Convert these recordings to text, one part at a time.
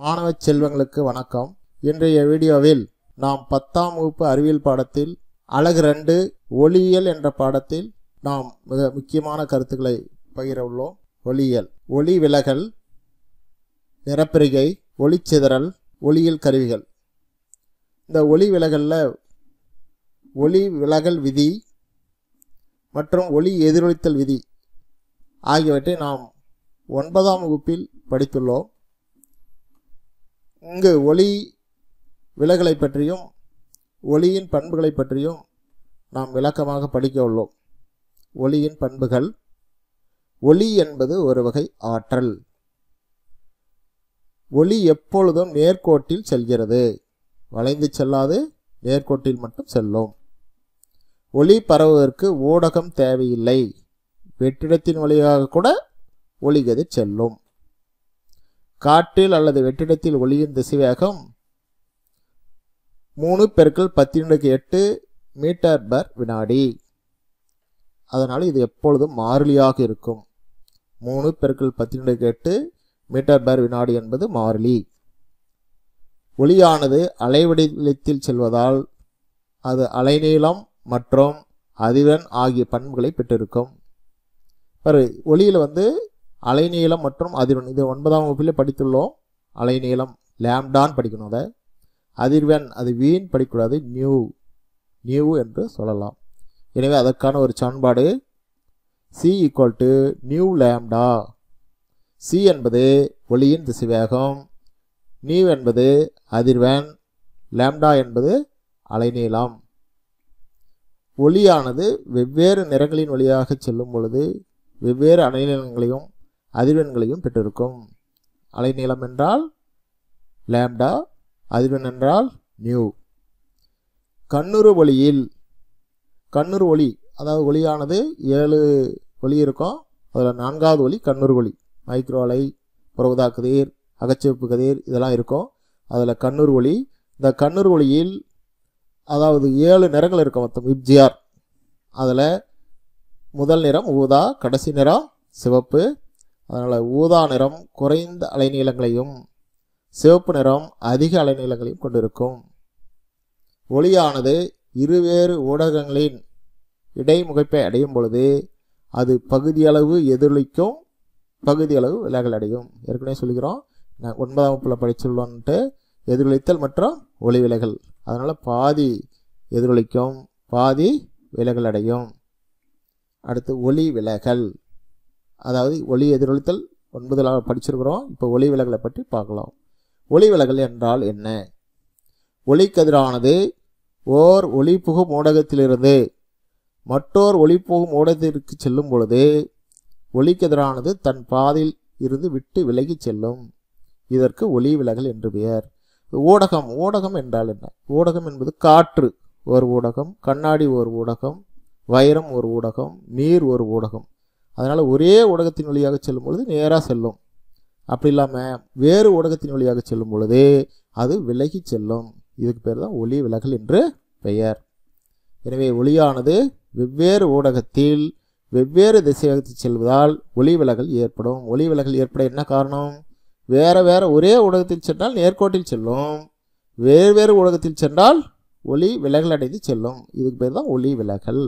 மாணவ செல்வங்களுக்கு வணக்கம் இன்றைய வீடியோவில் நாம் பத்தாம் வகுப்பு அறிவியல் பாடத்தில் அழகு ரெண்டு ஒளியியல் என்ற பாடத்தில் நாம் மிக முக்கியமான கருத்துக்களை பகிர உள்ளோம் ஒளியியல் ஒளி விலகல் நிறப்பிரிகை ஒளிச்சிதறல் ஒளியியல் கருவிகள் இந்த ஒளி விலகலில் ஒளி விலகல் விதி மற்றும் ஒளி எதிரொலித்தல் விதி ஆகியவற்றை நாம் ஒன்பதாம் வகுப்பில் படித்துள்ளோம் இங்கு ஒளி விலகலை பற்றியும் ஒளியின் பண்புகளை பற்றியும் நாம் விளக்கமாக படிக்க உள்ளோம் ஒளியின் பண்புகள் ஒளி என்பது ஒரு வகை ஆற்றல் ஒளி எப்பொழுதும் நேர்கோட்டில் செல்கிறது வளைந்து செல்லாது நேர்கோட்டில் மட்டும் செல்லும் ஒளி பரவுவதற்கு ஊடகம் தேவையில்லை வெற்றிடத்தின் வழியாக கூட ஒளிகதிர் செல்லும் காற்றில் அல்லது வெற்றிடத்தில் ஒளியின் திசைவேகம் மூணு பெருக்கள் பத்தினுக்கு எட்டு மீட்டர் பர் வினாடி அதனால் இது எப்பொழுதும் மாறிலியாக இருக்கும் மூணு பெருக்கள் பத்தினுக்கு எட்டு மீட்டர் பர் வினாடி என்பது மாறிலி ஒளியானது அலைவடிவத்தில் செல்வதால் அது அலைநீளம் மற்றும் அதிர்வெண் ஆகிய பண்புகளை பெற்றிருக்கும் ஒளியில் வந்து அலைநீளம் மற்றும் அதிர்வெண் இது ஒன்பதாம் வகுப்பில் படித்துள்ளோம் அலைநீளம் லேம்டான் படிக்கணும் அதை அதிர்வெண் அது வீண் படிக்கூடாது நியூ நியூ என்று சொல்லலாம் எனவே அதற்கான ஒரு சமன்பாடு C equal to nu lambda C என்பது ஒளியின் திசைவேகம் நியூ என்பது அதிர்வெண் லேம்டா என்பது அலைநீளம் ஒளியானது வெவ்வேறு நிறங்களின் வழியாக செல்லும் பொழுது வெவ்வேறு அலைநீளங்களையும் அதிர்வெண்களையும் பெற்றிருக்கும் அலைநீளம் என்றால் லேம்டா அதிர்வெண் என்றால் நியூ கண்ணுறு ஒளியில் கண்ணுறு ஒளி அதாவது ஒளியானது ஏழு ஒளி இருக்கும் அதில் நான்காவது ஒளி கண்ணுறு ஒளி மைக்ரோ அலை புறவுதா கதிர் அகச்சிவப்பு கதிர் இதெல்லாம் இருக்கும் அதில் கண்ணுறு ஒளி இந்த கண்ணுறு ஒளியில் அதாவது ஏழு நிறங்கள் இருக்கும் மொத்தம் இப்ஜிஆர் அதில் முதல் நிறம் ஊதா கடைசி நிறம் சிவப்பு அதனால் ஊதா நிறம் குறைந்த அலைநீளங்களையும் சிவப்பு நிறம் அதிக அலைநீளங்களையும் கொண்டிருக்கும் ஒளியானது இருவேறு ஊடகங்களின் இடைமுகப்பை அடையும் பொழுது அது பகுதியளவு எதிரொலிக்கும் பகுதியளவு விலகல் அடையும் ஏற்கனவே சொல்லிக்கிறோம் நான் ஒன்பதாம் வகுப்பில் படிச்சுள்ளோன்ட்டு எதிரொலித்தல் மற்றும் ஒளி விலகல் அதனால் பாதி எதிரொலிக்கும் பாதி விலகல் அடையும் அடுத்து ஒளி விலகல் அதாவது ஒளி எதிரொலித்தல் ஒன்பதில் படிச்சிருக்கிறோம் இப்போ ஒளி விலகலை பற்றி பார்க்கலாம் ஒளி விலகல் என்றால் என்ன ஒளிக்கதிரானது ஓர் ஒளிபுகும் ஊடகத்திலிருந்து மற்றோர் ஒளிபுகும் ஊடகத்திற்கு செல்லும் பொழுது ஒளிக்கதிரானது தன் பாதையில் இருந்து விட்டு விலகி செல்லும் இதற்கு ஒளி விலகல் என்று பெயர் ஊடகம் ஊடகம் என்றால் என்ன ஊடகம் என்பது காற்று ஒரு ஊடகம் கண்ணாடி ஒரு ஊடகம் வைரம் ஒரு ஊடகம் நீர் ஒரு ஊடகம் அதனால் ஒரே ஊடகத்தின் வழியாக செல்லும் பொழுது நேராக செல்லும் அப்படி இல்லாமல் வேறு ஊடகத்தின் வழியாக செல்லும் பொழுது அது விலகி செல்லும் இதுக்கு பேர் தான் ஒளி விலகல் என்று பெயர் எனவே ஒளியானது வெவ்வேறு ஊடகத்தில் வெவ்வேறு திசையகத்து செல்வதால் ஒளி விலகல் ஏற்படும் ஒளி விலகல் ஏற்பட என்ன காரணம் வேறு வேறு ஒரே ஊடகத்தில் சென்றால் நேர்கோட்டில் செல்லும் வேறு வேறு ஊடகத்தில் சென்றால் ஒளி விலகல் அடைந்து செல்லும் இதுக்கு பேர் தான் ஒளி விலகல்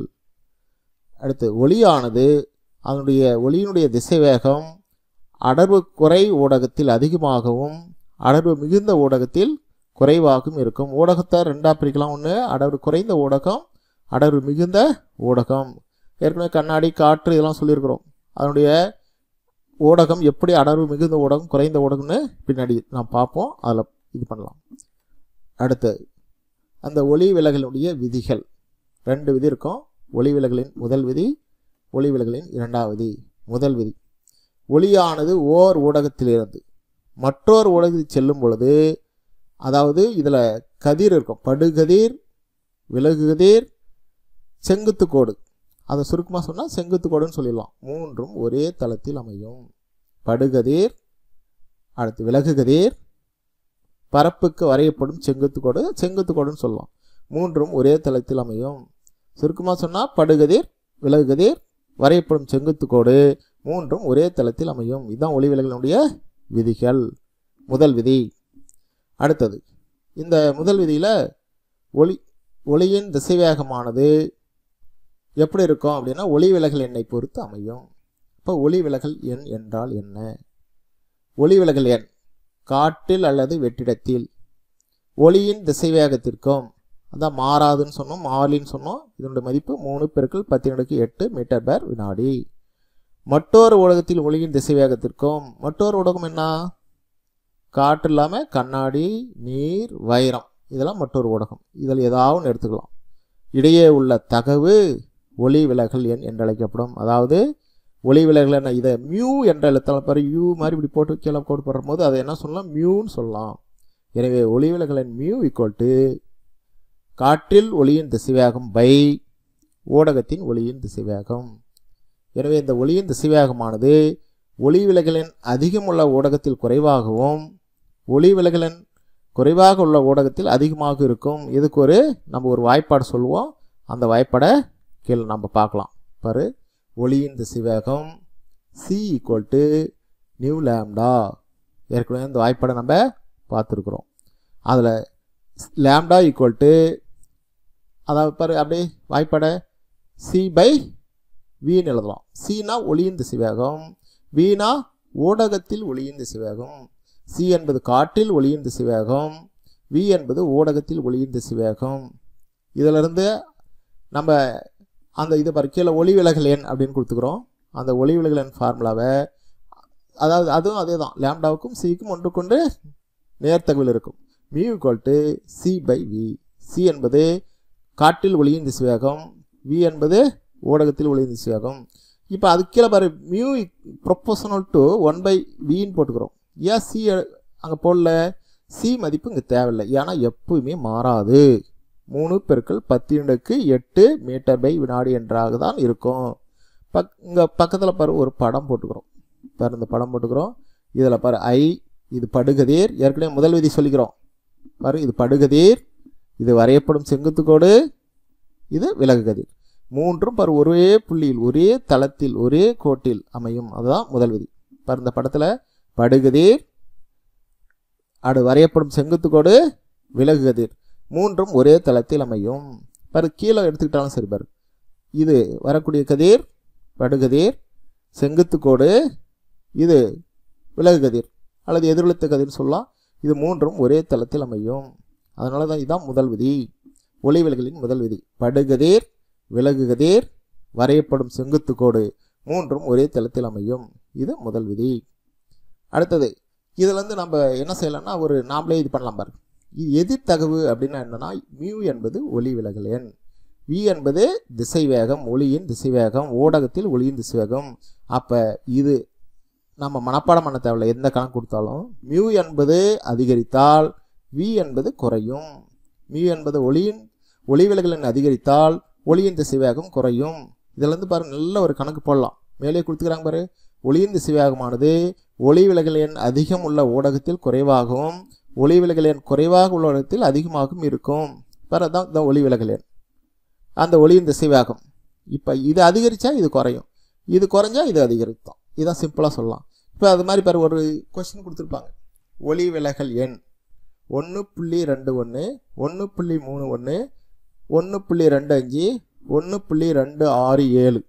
அடுத்து ஒளியானது அதனுடைய ஒளியினுடைய திசைவேகம் அடர்வு குறை ஊடகத்தில் அதிகமாகவும் அடர்வு மிகுந்த ஊடகத்தில் குறைவாகவும் இருக்கும் ஊடகத்தை ரெண்டாக பிரிக்கலாம் ஒன்று அடர்வு குறைந்த ஊடகம் அடர்வு மிகுந்த ஊடகம் ஏற்கனவே கண்ணாடி காற்று இதெல்லாம் சொல்லியிருக்கிறோம் அதனுடைய ஊடகம் எப்படி அடர்வு மிகுந்த ஊடகம் குறைந்த ஊடகம்னு பின்னாடி நாம் பார்ப்போம் அதில் இது பண்ணலாம் அடுத்து அந்த ஒளி விலகலுடைய விதிகள் ரெண்டு விதி இருக்கும் ஒளி விலகலின் முதல் விதி ஒளிவிலகலின் இரண்டாவது முதல் விதி ஒளியானது ஓர் ஊடகத்திலிருந்து மற்றொரு ஊடகத்தில் செல்லும் பொழுது அதாவது இதில் கதிர் இருக்கும் படுகதிர் விலகு கதிர் செங்குத்து கோடு அதை சுருக்கமாக சொன்னால் செங்குத்து கோடுன்னு சொல்லிடலாம் மூன்றும் ஒரே தளத்தில் அமையும் படுகதிர் அடுத்து விலகு கதிர் பரப்புக்கு வரையப்படும் செங்குத்து கோடு செங்குத்து கோடுன்னு சொல்லலாம் மூன்றும் ஒரே தளத்தில் அமையும் சுருக்கமாக சொன்னால் படுகதிர் விலகுகதிர் வரையப்படும் செங்குத்து கோடு மூன்றும் ஒரே தளத்தில் அமையும் இதுதான் ஒளிவிலகலினுடைய விதிகள் முதல் விதி அடுத்தது இந்த முதல் விதியில் ஒளி ஒளியின் திசைவேகமானது எப்படி இருக்கும் அப்படின்னா ஒளி விலகல் எண்ணை பொறுத்து அமையும் இப்போ ஒளிவிலகல் எண் என்றால் என்ன ஒளிவிலகல் எண் காட்டில் அல்லது வெற்றிடத்தில் ஒளியின் திசைவேகத்திற்கும் அதான் மாறாதுன்னு சொன்னோம் மாறிலின்னு சொன்னோம் இதனுடைய மதிப்பு மூணு பெருக்கள் பத்து நடுக்கு எட்டு மீட்டர் பேர் வினாடி மற்றொரு ஊடகத்தில் ஒளியின் திசை வேகத்திற்கும் மற்றொரு ஊடகம் என்ன காற்று இல்லாமல் கண்ணாடி நீர் வைரம் இதெல்லாம் மற்றொரு ஊடகம் இதில் ஏதாவது எடுத்துக்கலாம் இடையே உள்ள தகவு ஒளி விலகல் எண் என்றழைக்கப்படும் அதாவது ஒளி விலகல் என்ன இதை மியூ என்ற எழுத்தாலும் பாரு யூ மாதிரி இப்படி போட்டு கீழே போட்டு போடுற போது அதை என்ன சொல்லலாம் மியூன்னு சொல்லலாம் எனவே ஒளி விலகலின் மியூ ஈக்குவல் டு காற்றில் ஒளியின் திசைவேகம் பை ஊடகத்தின் ஒளியின் திசைவேகம் எனவே இந்த ஒளியின் திசைவேகமானது ஒளி விலகலின் அதிகமுள்ள ஊடகத்தில் குறைவாகவும் ஒளி விலகலின் குறைவாக உள்ள ஊடகத்தில் அதிகமாக இருக்கும் இதுக்கு ஒரு நம்ம ஒரு வாய்ப்பாடு சொல்லுவோம் அந்த வாய்ப்பாடை கீழே நம்ம பார்க்கலாம் பாரு ஒளியின் திசைவேகம் C equal to nu lambda ஏற்கனவே இந்த வாய்ப்பாடை நம்ம பார்த்துருக்குறோம் அதில் லேம்டா ஈக்குவல் டு அதாவது பாரு அப்படியே வாய்ப்பட சி பை வீன்னு எழுதலாம் சீனா ஒளியின் வேகம் வீணா ஊடகத்தில் ஒளியின் வேகம் சி என்பது காட்டில் ஒளியின் வேகம் வி என்பது ஊடகத்தில் ஒளியின் வேகம் இதிலிருந்து நம்ம அந்த இது பாரு கீழே ஒளி விலகல் எண் அப்படின்னு கொடுத்துக்கிறோம் அந்த ஒளி விலகல் எண் ஃபார்முலாவை அதாவது அதுவும் அதே தான் லேம்டாவுக்கும் சிக்கும் ஒன்று கொண்டு நேர்த்தகவில் இருக்கும் மியூ கோல்ட்டு சி பை வி சி என்பது காட்டில் ஒளியின் திசைவேகம் வி என்பது ஊடகத்தில் ஒளியின் திசைவேகம் இப்போ அது கீழே பாரு mu proportional to one by வின்னு போட்டுக்கிறோம் ஏன் சி அங்கே போடல சி மதிப்பு இங்கே தேவையில்லை ஏன்னா எப்பவுமே மாறாது மூணு பெருக்கள் பத்தினுக்கு எட்டு மீட்டர் பை வினாடி என்றாக தான் இருக்கும் பக் இங்கே பக்கத்தில் பாரு ஒரு படம் போட்டுக்கிறோம் பாரு இந்த படம் போட்டுக்கிறோம் இதில் பாரு ஐ இது படுகதீர் ஏற்கனவே முதல் விதி சொல்லிக்கிறோம் பாரு இது படுகதீர் இது வரையப்படும் செங்குத்துக்கோடு இது விலகு கதிர் மூன்றும் பர் ஒரே புள்ளியில் ஒரே தளத்தில் ஒரே கோட்டில் அமையும் அதுதான் முதல் விதி பார் இந்த படத்தில் படுகதிர் அடு வரையப்படும் செங்குத்துக்கோடு விலகு கதிர் மூன்றும் ஒரே தளத்தில் அமையும் பர் கீழே எடுத்துக்கிட்டாலும் சரி பாரு இது வரக்கூடிய கதிர் படுகதிர் செங்குத்துக்கோடு இது விலகு கதிர் அல்லது எதிரொலித்த கதிர்னு சொல்லலாம் இது மூன்றும் ஒரே தளத்தில் அமையும் அதனால தான் இதுதான் முதல் விதி ஒளிவிலகலின் முதல் விதி படுகதிர் விலகுகதிர் வரையப்படும் செங்குத்து கோடு மூன்றும் ஒரே தளத்தில் அமையும் இது முதல் விதி அடுத்தது இதுலேருந்து நம்ம என்ன செய்யலாம்னா ஒரு நாமளே இது பண்ணலாம் பாரு இது எதிர்த்தகவு அப்படின்னா என்னென்னா மியூ என்பது ஒளி விலகல் எண் வி என்பது திசைவேகம் ஒளியின் திசைவேகம் ஊடகத்தில் ஒளியின் திசைவேகம் அப்போ இது நம்ம மனப்பாடம் பண்ண தேவையில்லை எந்த கணக்கு கொடுத்தாலும் மியூ என்பது அதிகரித்தால் வி என்பது குறையும் மியூ என்பது ஒளியின் ஒளிவிலகலன் அதிகரித்தால் ஒளியின் திசைவேகம் குறையும் இதில் இருந்து நல்ல ஒரு கணக்கு போடலாம் மேலே கொடுத்துக்கிறாங்க பாரு ஒளியின் திசைவேகமானது விலகல் எண் அதிகம் உள்ள ஊடகத்தில் குறைவாகவும் விலகல் எண் குறைவாக உள்ள ஊடகத்தில் அதிகமாகவும் இருக்கும் பாரு அதுதான் இந்த விலகல் எண் அந்த ஒளியின் திசைவேகம் இப்போ இது அதிகரித்தா இது குறையும் இது குறைஞ்சா இது அதிகரித்தோம் இதுதான் சிம்பிளாக சொல்லலாம் இப்போ அது மாதிரி பாரு ஒரு கொஸ்டின் கொடுத்துருப்பாங்க ஒளி விலகல் எண் ஒன்று புள்ளி ரெண்டு ஒன்று ஒன்று புள்ளி மூணு ஒன்று ஒன்று புள்ளி ரெண்டு அஞ்சு ஒன்று புள்ளி ரெண்டு ஆறு ஏழு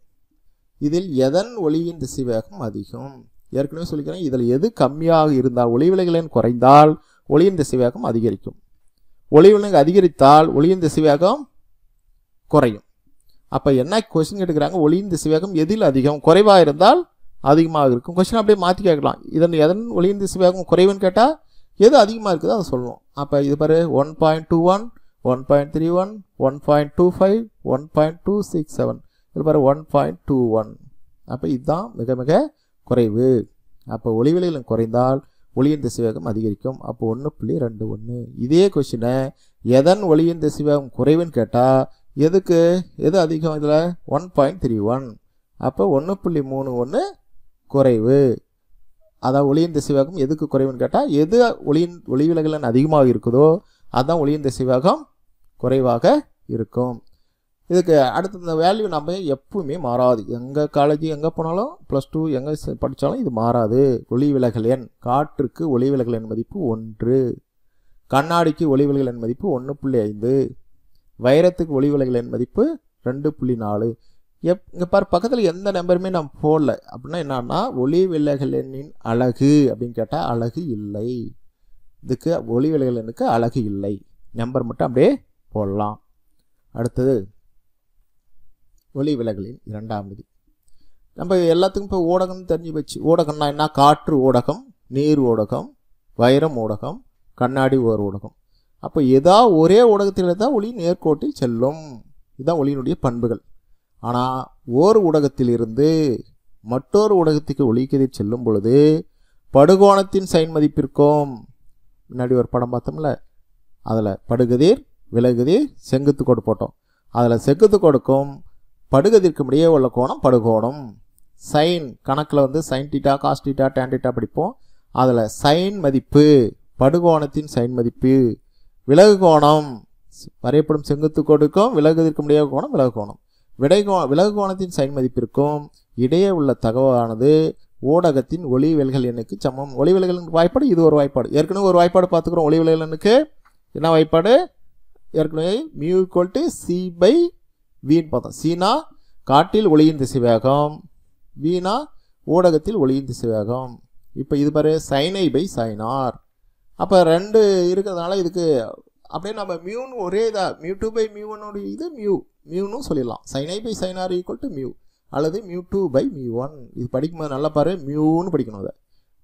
இதில் எதன் ஒளியின் திசைவேகம் அதிகம் ஏற்கனவே சொல்லிக்கிறேன் இதில் எது கம்மியாக இருந்தால் ஒளிவிலகலன் குறைந்தால் ஒளியின் திசைவேகம் அதிகரிக்கும் ஒளிவிலங்கு அதிகரித்தால் ஒளியின் திசைவேகம் குறையும் அப்போ என்ன கொஸ்டின் கேட்டுக்கிறாங்க ஒளியின் திசைவேகம் எதில் அதிகம் குறைவாக இருந்தால் அதிகமாக இருக்கும் கொஸ்டின் அப்படியே மாற்றி கேட்கலாம் இதன் எதன் ஒளியின் திசைவேகம் குறைவுன்னு கேட்டால் எது அதிகமாக இருக்குதோ அதை சொல்லணும் அப்போ இது பாரு one point two one one point three one one point two five one point two six seven இது பாரு ஒன் பாயிண்ட் டூ ஒன் அப்போ இதுதான் மிக மிக குறைவு அப்போ விலைகளும் குறைந்தால் ஒளியின் திசைவேகம் அதிகரிக்கும் அப்போ ஒன்று புள்ளி ரெண்டு ஒன்று இதே கொஷினை எதன் ஒளியின் திசைவேகம் குறைவுன்னு கேட்டால் எதுக்கு எது அதிகம் இதில் ஒன் பாயிண்ட் த்ரீ ஒன் அப்போ ஒன்று புள்ளி மூணு ஒன்று குறைவு அதான் ஒளியின் திசைவேகம் எதுக்கு குறைவுன்னு கேட்டால் எது ஒளியின் ஒளி அதிகமாக இருக்குதோ அதுதான் ஒளியின் திசைவாகம் குறைவாக இருக்கும் இதுக்கு அடுத்து இந்த வேல்யூ நம்ம எப்பவுமே மாறாது எங்கள் காலேஜ் எங்கே போனாலும் ப்ளஸ் டூ எங்கே படித்தாலும் இது மாறாது ஒளி விலகல் எண் காற்றுக்கு ஒளி விலகல் எண் மதிப்பு ஒன்று கண்ணாடிக்கு ஒளி விலகல் எண் மதிப்பு ஒன்று புள்ளி ஐந்து வைரத்துக்கு ஒளி விலகல் எண் மதிப்பு ரெண்டு புள்ளி நாலு எப் இங்கே பாரு பக்கத்தில் எந்த நம்பருமே நான் போடல அப்படின்னா என்னன்னா ஒளி விலகலனின் எண்ணின் அழகு அப்படின்னு கேட்டால் அழகு இல்லை இதுக்கு ஒளி விலகலனுக்கு எண்ணுக்கு அழகு இல்லை நம்பர் மட்டும் அப்படியே போடலாம் அடுத்தது ஒளி விலகலின் இரண்டாம் விதி நம்ம எல்லாத்துக்கும் இப்போ ஊடகம் தெரிஞ்சு வச்சு ஊடகம்னா என்ன காற்று ஊடகம் நீர் ஊடகம் வைரம் ஊடகம் கண்ணாடி ஓர் ஊடகம் அப்போ ஏதா ஒரே ஊடகத்தில் தான் ஒளி நேர்கோட்டில் செல்லும் இதுதான் ஒளியினுடைய பண்புகள் ஆனால் ஓர் ஊடகத்திலிருந்து மற்றொரு ஊடகத்துக்கு ஒளிக்கதிர் செல்லும் பொழுது படுகோணத்தின் சைன் மதிப்பிற்கும் முன்னாடி ஒரு படம் பார்த்தோம்ல அதில் படுகதிர் விலகுதிர் செங்குத்து கோடு போட்டோம் அதில் செங்குத்து கொடுக்கும் படுகதிற்கும் இடையே உள்ள கோணம் படுகோணம் சைன் கணக்கில் வந்து sine theta cos theta tan theta படிப்போம் அதில் சைன் மதிப்பு படுகோணத்தின் சைன் மதிப்பு விலகு கோணம் வரையப்படும் செங்குத்து கோடுக்கும் விலகுதிர்க்கும் இடையே கோணம் விலகு கோணம் விடைகோ விலகுகோணத்தின் சைன் மதிப்பிற்கும் இடையே உள்ள தகவலானது ஊடகத்தின் ஒளிவிலகல் எண்ணுக்கு சமம் ஒளிவிலகலின் வாய்ப்பாடு இது ஒரு வாய்ப்பாடு ஏற்கனவே ஒரு வாய்ப்பாடு பார்த்துக்கிறோம் ஒளிவிலகல் எண்ணுக்கு என்ன வாய்ப்பாடு ஏற்கனவே mu equal to C by வீன் பார்த்தோம் சீனா காட்டில் ஒளியின் திசைவேகம் வீணா ஊடகத்தில் ஒளியின் திசைவேகம் இப்போ இது பாரு சைனை பை சைனார் அப்போ ரெண்டு இருக்கிறதுனால இதுக்கு அப்படியே நம்ம மியூன்னு ஒரே இதாக மியூ டூ பை மியூனோட இது மியூ மியூனும் சொல்லிடலாம் sine I by sine R equal to mu அல்லது mu two by mu one இது படிக்கும் போது நல்லா பாரு மியூன்னு படிக்கணும் அதை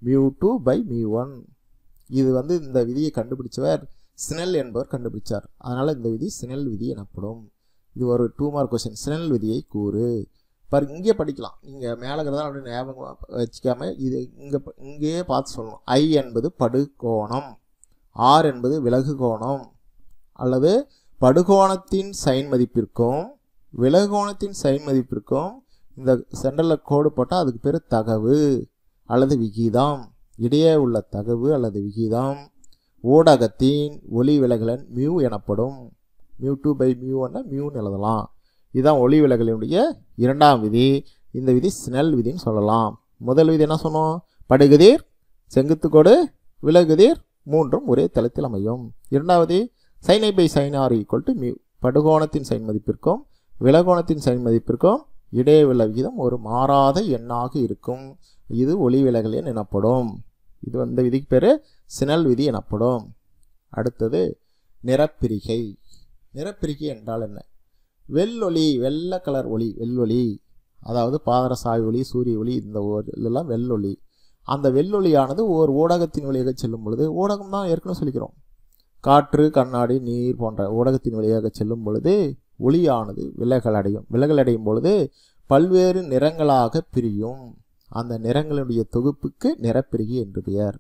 mu two by mu one இது வந்து இந்த விதியை கண்டுபிடிச்சவர் சினல் என்பவர் கண்டுபிடிச்சார் அதனால் இந்த விதி சினல் விதி எனப்படும் இது ஒரு டூ மார்க் கொஸ்டின் சினல் விதியை கூறு பாரு இங்கே படிக்கலாம் இங்கே மேலே தான் அப்படி ஞாபகம் வச்சுக்காம இது இங்கே இங்கேயே பார்த்து சொல்லணும் ஐ என்பது படுகோணம் ஆர் என்பது விலகு கோணம் அல்லது படுகோணத்தின் சைன் மதிப்பிற்கும் விலகோணத்தின் சைன் மதிப்பிற்கும் இந்த சென்டரில் கோடு போட்டால் அதுக்கு பேர் தகவு அல்லது விகிதம் இடையே உள்ள தகவு அல்லது விகிதம் ஊடகத்தின் ஒளி விலகலன் மியூ எனப்படும் மியூ டூ பை ஒன்னா மியூன்னு எழுதலாம் இதுதான் ஒளி விலகலினுடைய இரண்டாம் விதி இந்த விதி ஸ்னெல் விதின்னு சொல்லலாம் முதல் விதி என்ன சொன்னோம் படுகுதிர் செங்குத்துக்கோடு விலகுதிர் மூன்றும் ஒரே தளத்தில் அமையும் இரண்டாவது sine I by sine R equal to mu படுகோணத்தின் சைன் மதிப்பிற்கும் விலகோணத்தின் சைன் மதிப்பிற்கும் இடைவெளி விகிதம் ஒரு மாறாத எண்ணாக இருக்கும் இது ஒளி விலகல் எண் எனப்படும் இது வந்து விதிக்கு பேர் சினல் விதி எனப்படும் அடுத்தது நிறப்பிரிகை நிறப்பிரிகை என்றால் என்ன வெள்ளொளி வெள்ளை கலர் ஒளி வெள்ளொளி அதாவது பாதரசாய் ஒளி சூரிய ஒளி இந்த இதெல்லாம் வெள்ளொளி அந்த வெள்ளொளியானது ஒரு ஊடகத்தின் வழியாக செல்லும் பொழுது ஊடகம் தான் ஏற்கனவே சொல்லிக்கிறோம் காற்று கண்ணாடி நீர் போன்ற ஊடகத்தின் வழியாக செல்லும் பொழுது ஒளியானது விலகல் அடையும் விலகல் அடையும் பொழுது பல்வேறு நிறங்களாக பிரியும் அந்த நிறங்களுடைய தொகுப்புக்கு நிறப்பிரிகி என்று பெயர்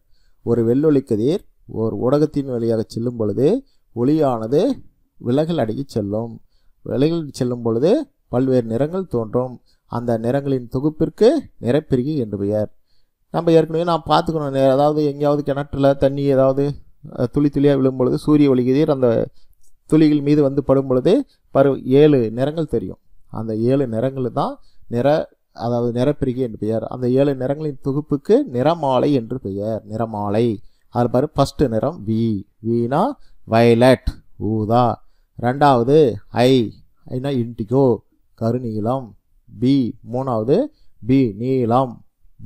ஒரு வெள்ளொளி கதிர் ஒரு ஊடகத்தின் வழியாக செல்லும் பொழுது ஒளியானது விலகல் அடைய செல்லும் விலகல் செல்லும் பொழுது பல்வேறு நிறங்கள் தோன்றும் அந்த நிறங்களின் தொகுப்பிற்கு நிறப்பிரிகி என்று பெயர் நம்ம ஏற்கனவே நான் பார்த்துக்கணும் அதாவது எங்கேயாவது கிணற்றில் தண்ணி ஏதாவது துளி துளியாக விழும்பொழுது சூரிய ஒளிகதிர் அந்த துளிகள் மீது வந்து படும் பொழுது பரு ஏழு நிறங்கள் தெரியும் அந்த ஏழு நிறங்கள் தான் நிற அதாவது நிறப்பிரிகை என்று பெயர் அந்த ஏழு நிறங்களின் தொகுப்புக்கு நிறமாலை என்று பெயர் நிறமாலை அது பாரு ஃபஸ்ட்டு நிறம் வி வினா வயலட் ஊதா ரெண்டாவது ஐ ஐனா இன்டிகோ கருநீளம் பி மூணாவது பி நீளம்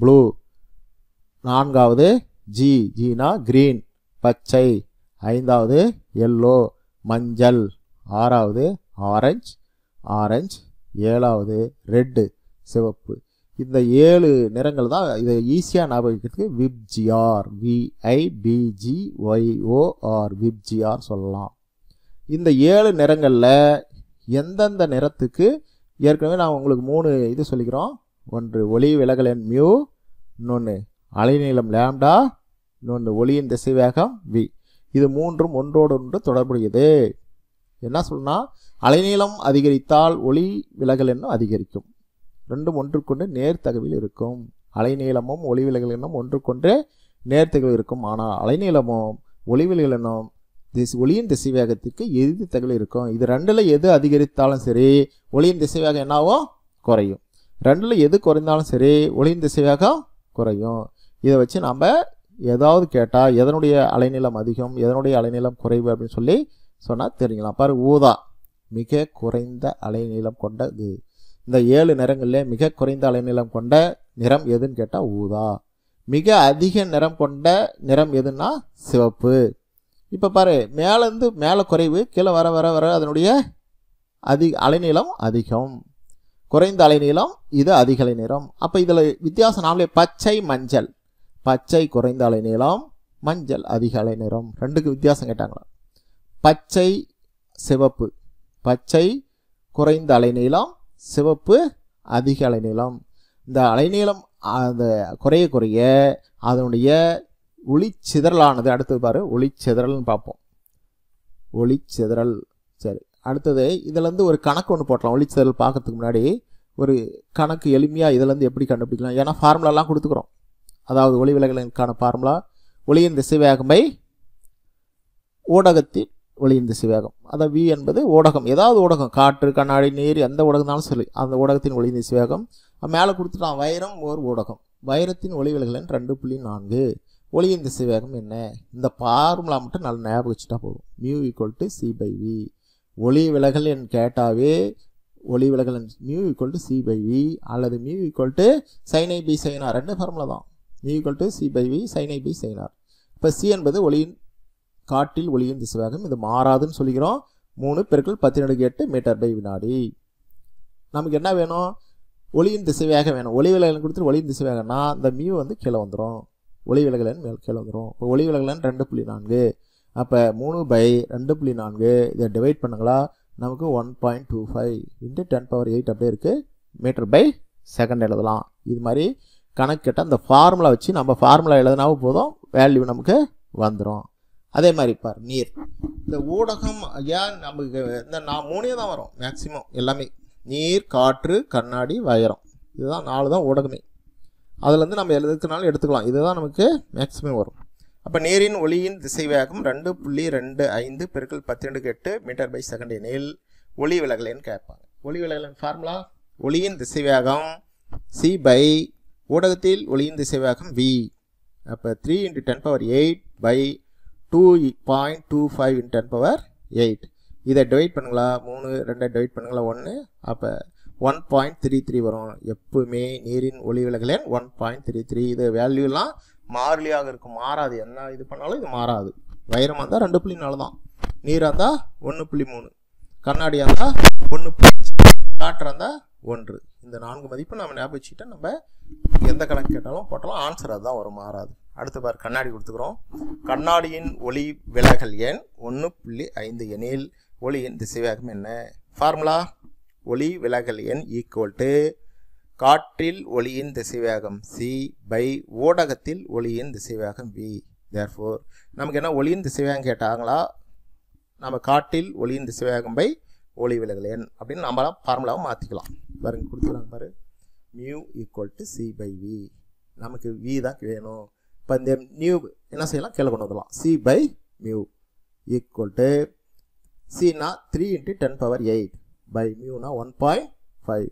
ப்ளூ நான்காவது ஜி ஜீனா கிரீன் பச்சை ஐந்தாவது எல்லோ மஞ்சள் ஆறாவது ஆரஞ்சு ஆரஞ்சு ஏழாவது ரெட்டு சிவப்பு இந்த ஏழு நிறங்கள் தான் இதை ஈஸியாக ஞாபகத்துக்கு விப்ஜிஆர் விஐபிஜிஒய்ஓஆர் விப்ஜிஆர் சொல்லலாம் இந்த ஏழு நிறங்களில் எந்தெந்த நிறத்துக்கு ஏற்கனவே நான் உங்களுக்கு மூணு இது சொல்லிக்கிறோம் ஒன்று ஒளி விலகல் மியூ இன்னொன்று அலைநீளம் லேம்டா இன்னொன்று ஒளியின் திசை வேகம் வி இது மூன்றும் ஒன்றோடு ஒன்று தொடர்புடையது என்ன சொல்லணும் அலைநீளம் அதிகரித்தால் ஒளி விலகல் என்னும் அதிகரிக்கும் ரெண்டும் ஒன்றுக்கொண்டு நேர்த்தகவில் இருக்கும் அலைநீளமும் ஒளி விலகல் ஒன்று ஒன்றுக்கொன்று நேர்த்தகவில் இருக்கும் ஆனால் அலைநீளமும் ஒளி விலகல் எண்ணம் திசை ஒளியின் திசைவேகத்திற்கு எதிர்த்து தகவல் இருக்கும் இது ரெண்டில் எது அதிகரித்தாலும் சரி ஒளியின் திசை வேகம் என்னாகும் குறையும் ரெண்டில் எது குறைந்தாலும் சரி ஒளியின் திசை வேகம் குறையும் இதை வச்சு நம்ம ஏதாவது கேட்டால் எதனுடைய அலைநிலம் அதிகம் எதனுடைய அலைநிலம் குறைவு அப்படின்னு சொல்லி சொன்னால் தெரிஞ்சுக்கலாம் பாரு ஊதா மிக குறைந்த அலைநீளம் கொண்டது இந்த ஏழு நிறங்களிலே மிக குறைந்த அலைநீளம் கொண்ட நிறம் எதுன்னு கேட்டால் ஊதா மிக அதிக நிறம் கொண்ட நிறம் எதுன்னா சிவப்பு இப்போ பாரு மேலேருந்து மேலே குறைவு கீழே வர வர வர அதனுடைய அதிக அலைநீளம் அதிகம் குறைந்த அலைநீளம் இது அதிக அலைநீளம் அப்போ இதில் வித்தியாசம் நாமளே பச்சை மஞ்சள் பச்சை குறைந்த அலை நீளம் மஞ்சள் அதிக அலை நிறம் ரெண்டுக்கு வித்தியாசம் கேட்டாங்களா பச்சை சிவப்பு பச்சை குறைந்த அலை நீளம் சிவப்பு அதிக அலை நீளம் இந்த அலைநீளம் அந்த குறைய குறைய அதனுடைய ஒளிச்சிதறலானது அடுத்தது பாரு ஒளிச்சிதறல்னு பார்ப்போம் ஒளிச்சிதறல் சரி அடுத்தது இதுலேருந்து ஒரு கணக்கு ஒன்று போட்டலாம் ஒளிச்சிதறல் பார்க்கறதுக்கு முன்னாடி ஒரு கணக்கு எளிமையாக இருந்து எப்படி கண்டுபிடிக்கலாம் ஏன்னா ஃபார்முலாலாம் கொடுத்துக்குறோம் அதாவது ஒளி விலகலுக்கான ஃபார்முலா ஒளியின் திசைவேகமை ஊடகத்தின் ஒளியின் திசைவேகம் அதாவது வி என்பது ஊடகம் ஏதாவது ஊடகம் காற்று கண்ணாடி நீர் எந்த ஊடகம்னாலும் சரி அந்த ஊடகத்தின் ஒளியின் திசைவேகம் மேலே கொடுத்துட்டான் வைரம் ஓர் ஊடகம் வைரத்தின் ஒளி விலகலன் ரெண்டு புள்ளி நான்கு ஒளியின் திசைவேகம் என்ன இந்த ஃபார்முலா மட்டும் நல்லா ஞாபகம் வச்சுட்டா போதும் mu equal to C by V ஒளி விலகல் என் கேட்டாவே ஒளி விலகல் mu equal to C by V அல்லது மியூ ஈக்குவல் டு சைனை பி சைனா ரெண்டு ஃபார்முலா தான் equal to C by V sine I by sine இப்போ சி என்பது ஒளியின் காட்டில் ஒளியின் திசைவேகம் இது மாறாதுன்னு சொல்லிக்கிறோம் மூணு பெருக்கள் பத்து நடுக்கு எட்டு மீட்டர் பை வினாடி நமக்கு என்ன வேணும் ஒளியின் திசைவேகம் வேணும் ஒளி விலகல் கொடுத்துட்டு ஒளியின் திசைவேகம்னா இந்த மியூ வந்து கீழே வந்துடும் ஒளி விலகலன் மேல் கீழே வந்துடும் இப்போ ஒளி விலகலன் ரெண்டு புள்ளி நான்கு அப்போ மூணு பை ரெண்டு புள்ளி நான்கு இதை டிவைட் பண்ணுங்களா நமக்கு one point two five into ten power eight அப்படியே இருக்குது மீட்டர் பை செகண்ட் எழுதலாம் இது மாதிரி கணக்கிட்ட அந்த ஃபார்முலா வச்சு நம்ம ஃபார்முலா எழுதுனாவும் போதும் வேல்யூ நமக்கு வந்துடும் அதே மாதிரி பார் நீர் இந்த ஊடகம் ஏன் நமக்கு இந்த நான் மூணே தான் வரும் மேக்சிமம் எல்லாமே நீர் காற்று கண்ணாடி வயரம் இதுதான் நாலு தான் ஊடகமே அதுலேருந்து நம்ம எழுதுக்குனாலும் எடுத்துக்கலாம் இதுதான் நமக்கு மேக்சிமம் வரும் அப்போ நீரின் ஒளியின் திசைவேகம் ரெண்டு புள்ளி ரெண்டு ஐந்து பெருக்கள் பத்திரெண்டுக்கு எட்டு மீட்டர் பை செகண்ட் எனில் ஒளி விலகலைன்னு கேட்பாங்க ஒளி விலகலின் ஃபார்முலா ஒளியின் திசைவேகம் சி பை ஊடகத்தில் ஒளியின் திசைவேகம் வி அப்போ three into ten power eight by two point two five in ten power eight இதை டிவைட் பண்ணுங்களா மூணு ரெண்டை டிவைட் பண்ணுங்களா ஒன்று அப்போ ஒன் பாயிண்ட் த்ரீ த்ரீ வரும் எப்பவுமே நீரின் ஒளி விலகலன் ஒன் பாயிண்ட் த்ரீ த்ரீ இது வேல்யூலாம் மாறிலியாக இருக்கும் மாறாது என்ன இது பண்ணாலும் இது மாறாது வைரமாக இருந்தால் ரெண்டு புள்ளி நாலு தான் நீராக இருந்தால் ஒன்று புள்ளி மூணு கண்ணாடியாக இருந்தால் ஒன்று புள்ளி காற்றாக இருந்தால் ஒன்று இந்த நான்கு மதிப்பு நம்ம ஞாபகம் வச்சுக்கிட்டா நம்ம எந்த கணக்கு கேட்டாலும் போட்டாலும் ஆன்சர் அதுதான் வரும் மாறாது அடுத்து பார் கண்ணாடி கொடுத்துக்கிறோம் கண்ணாடியின் ஒளி விலகல் எண் ஒன்று புள்ளி ஐந்து எனில் ஒளியின் திசைவேகம் என்ன ஃபார்முலா ஒளி விலகல் எண் ஈக்குவல் டு காற்றில் ஒளியின் திசைவேகம் சி பை ஊடகத்தில் ஒளியின் திசைவேகம் வி தேர்ஃபோர் நமக்கு என்ன ஒளியின் திசைவேகம் கேட்டாங்களா நம்ம காட்டில் ஒளியின் திசைவேகம் பை ஒளி விலகல் எண் அப்படின்னு நம்மளாம் ஃபார்முலாவை மாற்றிக்கலாம் பாருங்க கொடுத்துருவாங்க பாரு mu equal to C by V நமக்கு வி தான் வேணும் இப்போ இந்த நியூ என்ன செய்யலாம் கீழே கொண்டு வந்துடலாம் C by mu equal to சினா three into ten power eight by மியூனா ஒன் பாயிண்ட் ஃபைவ்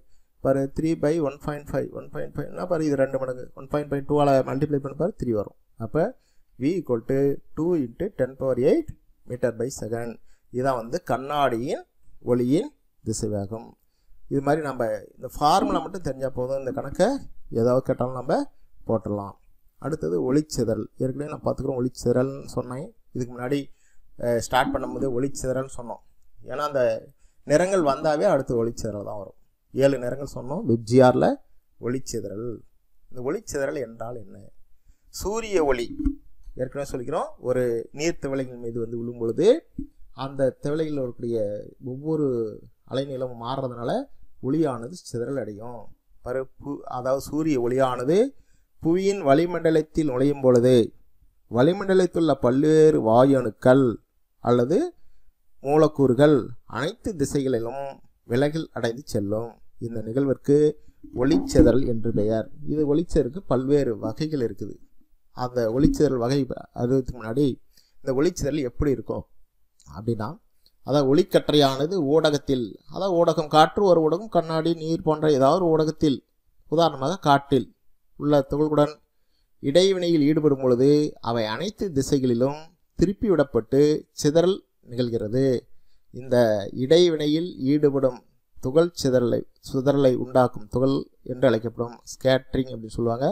பாரு three by one point five one point ஃபைவ்னா பாரு இது ரெண்டு மடங்கு ஒன் பாயிண்ட் ஃபைவ் டூவால் மல்டிப்ளை பண்ண பாரு த்ரீ வரும் அப்போ V equal to two into ten power eight metre by second இதான் வந்து கண்ணாடியின் ஒளியின் திசைவேகம் இது மாதிரி நம்ம இந்த ஃபார்முலா மட்டும் தெரிஞ்சால் போதும் இந்த கணக்கை ஏதாவது கேட்டாலும் நம்ம போட்டலாம் அடுத்தது ஒளிச்சிதறல் ஏற்கனவே நான் பார்த்துக்குறோம் ஒளிச்சிதறல்னு சொன்னேன் இதுக்கு முன்னாடி ஸ்டார்ட் பண்ணும்போது ஒளிச்சிதறல்னு சொன்னோம் ஏன்னா அந்த நிறங்கள் வந்தாவே அடுத்து ஒளிச்சிதறல் தான் வரும் ஏழு நிறங்கள் சொன்னோம் வெப்ஜிஆரில் ஒளிச்சிதறல் இந்த ஒளிச்சிதறல் என்றால் என்ன சூரிய ஒளி ஏற்கனவே சொல்லிக்கிறோம் ஒரு நீர்த்த விலைகள் மீது வந்து விழும்பொழுது அந்த திவலையில் இருக்கக்கூடிய ஒவ்வொரு அலைநீளமும் மாறுறதுனால ஒளியானது சிதறல் அடையும் பருப்பு அதாவது சூரிய ஒளியானது புவியின் வளிமண்டலத்தில் நுழையும் பொழுது வளிமண்டலத்தில் உள்ள பல்வேறு வாயணுக்கள் அல்லது மூலக்கூறுகள் அனைத்து திசைகளிலும் விலகில் அடைந்து செல்லும் இந்த நிகழ்விற்கு ஒளிச்சிதறல் என்று பெயர் இது ஒளிச்சதற்கு பல்வேறு வகைகள் இருக்குது அந்த ஒளிச்சிதறல் வகை அதுக்கு முன்னாடி இந்த ஒளிச்செதறல் எப்படி இருக்கும் அப்படின்னா அதாவது ஒளிக்கற்றையானது ஊடகத்தில் அதாவது ஊடகம் காற்று ஒரு ஊடகம் கண்ணாடி நீர் போன்ற ஏதாவது ஊடகத்தில் உதாரணமாக காற்றில் உள்ள துகள்களுடன் இடைவினையில் ஈடுபடும் பொழுது அவை அனைத்து திசைகளிலும் திருப்பிவிடப்பட்டு சிதறல் நிகழ்கிறது இந்த இடைவினையில் ஈடுபடும் துகள் சிதறலை சிதறலை உண்டாக்கும் துகள் என்று அழைக்கப்படும் ஸ்கேட்ரிங் அப்படின்னு சொல்லுவாங்க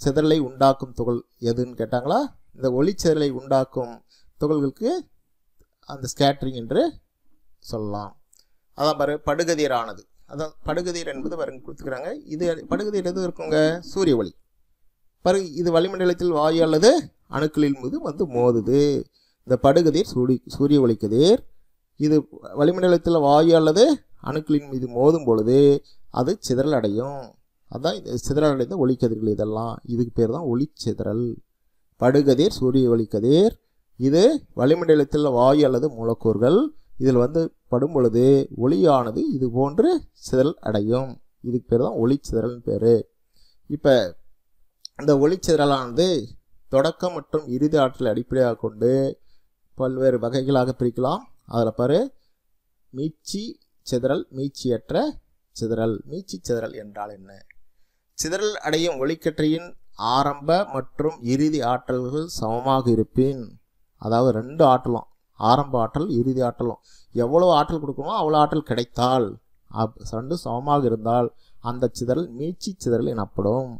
சிதறலை உண்டாக்கும் துகள் எதுன்னு கேட்டாங்களா இந்த ஒளிச்சிதறலை உண்டாக்கும் துகள்களுக்கு அந்த ஸ்கேட்ரிங் என்று சொல்லலாம் அதான் பாரு ஆனது அதான் படுகதிர் என்பது பாருங்க கொடுத்துக்கிறாங்க இது படுகதிர் எது இருக்குங்க சூரிய ஒளி பாரு இது வளிமண்டலத்தில் வாயு அல்லது அணுக்களின் மீது வந்து மோதுது இந்த படுகதிர் சூடி சூரிய கதிர் இது வளிமண்டலத்தில் வாயு அல்லது அணுக்களின் மீது மோதும் பொழுது அது சிதறல் அடையும் அதுதான் சிதறல் அடைந்த ஒளிக்கதிர்கள் இதெல்லாம் இதுக்கு பேர் தான் ஒளிச்சிதறல் படுகதிர் சூரிய ஒளிக்கதிர் இது வளிமண்டலத்தில் வாயு அல்லது மூலக்கூறுகள் இதில் வந்து படும் பொழுது ஒளியானது இது போன்று சிதறல் அடையும் இதுக்கு பேர் தான் ஒளி சிதறல்னு பேர் இப்போ இந்த ஒளிச்சிதறலானது தொடக்கம் மற்றும் இறுதி ஆற்றலை அடிப்படையாக கொண்டு பல்வேறு வகைகளாக பிரிக்கலாம் அதில் பாரு மீச்சி சிதறல் மீச்சியற்ற சிதறல் மீச்சி சிதறல் என்றால் என்ன சிதறல் அடையும் ஒளிக்கற்றையின் ஆரம்ப மற்றும் இறுதி ஆற்றல்கள் சமமாக இருப்பின் அதாவது ரெண்டு ஆற்றலும் ஆரம்ப ஆற்றல் இறுதி ஆற்றலும் எவ்வளோ ஆற்றல் கொடுக்கணுமோ அவ்வளோ ஆற்றல் கிடைத்தால் அப் ரெண்டு சமமாக இருந்தால் அந்த சிதறல் மீட்சி சிதறல் எனப்படும்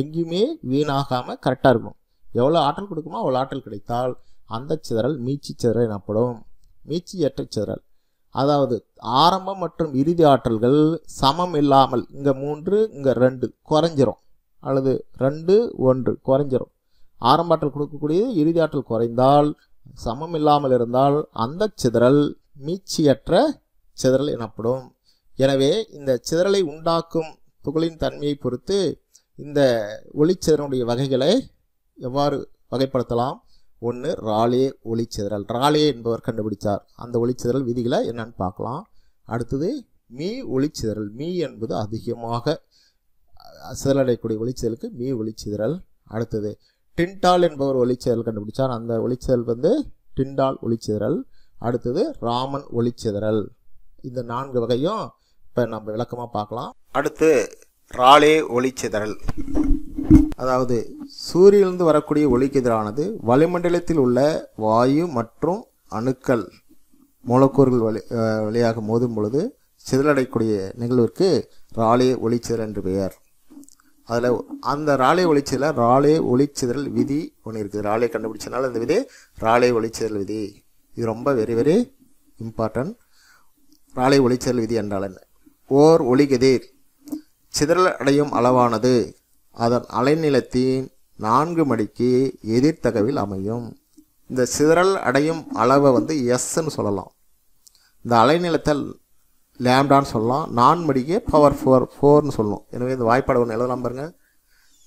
எங்கேயுமே வீணாகாமல் கரெக்டாக இருக்கும் எவ்வளோ ஆற்றல் கொடுக்குமோ அவ்வளோ ஆற்றல் கிடைத்தால் அந்த சிதறல் மீட்சி சிதறல் எனப்படும் மீட்சி ஏற்ற சிதறல் அதாவது ஆரம்பம் மற்றும் இறுதி ஆற்றல்கள் சமம் இல்லாமல் இங்கே மூன்று இங்கே ரெண்டு குறைஞ்சிரும் அல்லது ரெண்டு ஒன்று குறைஞ்சிரும் ஆரம்பாற்றல் கொடுக்கக்கூடியது இறுதி ஆற்றல் குறைந்தால் சமம் இல்லாமல் இருந்தால் அந்த சிதறல் மீச்சியற்ற சிதறல் எனப்படும் எனவே இந்த சிதறலை உண்டாக்கும் துகளின் தன்மையை பொறுத்து இந்த ஒளிச்சிதறனுடைய வகைகளை எவ்வாறு வகைப்படுத்தலாம் ஒன்று ராலே ஒளிச்சிதறல் ராலே என்பவர் கண்டுபிடித்தார் அந்த ஒளிச்சிதறல் விதிகளை என்னன்னு பார்க்கலாம் அடுத்தது மீ ஒளிச்சிதறல் மீ என்பது அதிகமாக சிதறடையக்கூடிய ஒளிச்சிதலுக்கு மீ ஒளிச்சிதறல் அடுத்தது டின்டால் என்பவர் ஒளிச்சேரல் கண்டுபிடிச்சார் அந்த ஒளிச்சிதல் வந்து டிண்டால் ஒளிச்சிதறல் அடுத்தது ராமன் ஒளிச்சிதறல் இந்த நான்கு வகையும் இப்போ நம்ம விளக்கமாக பார்க்கலாம் அடுத்து ராலே ஒளிச்சிதறல் அதாவது சூரியனிலிருந்து வரக்கூடிய ஒளிக்கெதிரானது வளிமண்டலத்தில் உள்ள வாயு மற்றும் அணுக்கள் மூலக்கூறுகள் வழி வழியாக மோதும் பொழுது சிதறடைக்கூடிய நிகழ்விற்கு ராலே ஒளிச்சிதறல் என்று பெயர் அதில் அந்த ராலே ஒளிச்சதில் ராலே ஒளிச்சிதழ் விதி ஒன்று இருக்குது ராலே கண்டுபிடிச்சனால அந்த விதி ராலே ஒளிச்சிதழ் விதி இது ரொம்ப வெரி வெரி இம்பார்ட்டன்ட் ராலை ஒளிச்சிதறல் விதி என்றால் என்ன ஓர் ஒளிகதிர் சிதறல் அடையும் அளவானது அதன் அலைநிலத்தின் நான்கு மணிக்கு எதிர்த்தகவில் அமையும் இந்த சிதறல் அடையும் அளவை வந்து எஸ்ன்னு சொல்லலாம் இந்த அலைநிலத்தை லேம்டான்னு சொல்லலாம் நான் மடிக்கு பவர் ஃபோர் ஃபோர்னு சொல்லணும் எனவே இந்த வாய்ப்பாடு ஒன்று எழுதலாம் பாருங்கள்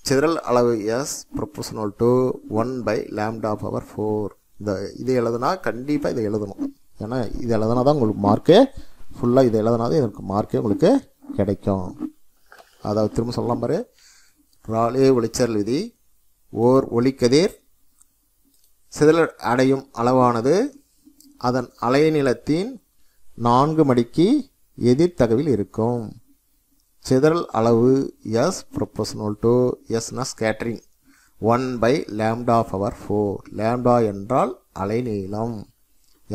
சிதறல் அளவு S proportional to one by lambda power four இந்த இதை எழுதுனா கண்டிப்பாக இதை எழுதணும் ஏன்னா இது எழுதுனா தான் உங்களுக்கு மார்க்கு ஃபுல்லாக இதை எழுதுனா தான் எனக்கு மார்க்கே உங்களுக்கு கிடைக்கும் அதாவது திரும்ப சொல்லலாம் பாரு ராலே ஒளிச்சல் விதி ஓர் ஒளிக்கதிர் சிதறல் அடையும் அளவானது அதன் அலைநிலத்தின் நான்கு மடிக்கு எதிர் தகவில் இருக்கும் சிதறல் அளவு எஸ் ப்ரொப்போஷனல் டு எஸ்னா scattering one by lambda power four lambda என்றால் அலைநீளம்